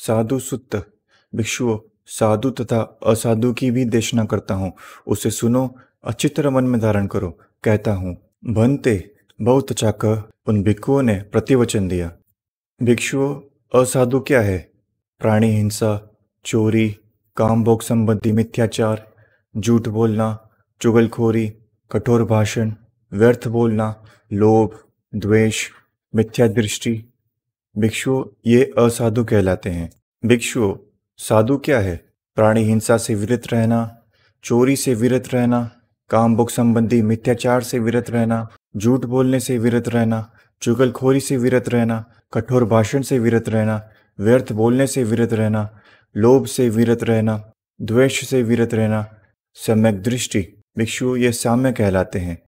साधु सुत भिक्षुओं साधु तथा असाधु की भी देशना करता हूँ उसे सुनो अच्छी तरह मन में धारण करो कहता हूँ बनते बहुत अच्छा कह उन भिक्षुओं ने प्रतिवचन दिया भिक्षुओं असाधु क्या है प्राणी हिंसा चोरी काम भोग संबंधी मिथ्याचार झूठ बोलना चुगलखोरी कठोर भाषण व्यर्थ बोलना लोभ द्वेष मिथ्या दृष्टि भिक्षु ये असाधु कहलाते हैं भिक्षु साधु क्या है प्राणी हिंसा से विरत रहना चोरी से विरत रहना काम भोग संबंधी मिथ्याचार से विरत रहना झूठ बोलने से विरत रहना चुगलखोरी से विरत रहना कठोर भाषण से विरत रहना व्यर्थ बोलने से विरत रहना लोभ से विरत रहना द्वेष से विरत रहना सम्यक दृष्टि भिक्षु ये साम्य कहलाते हैं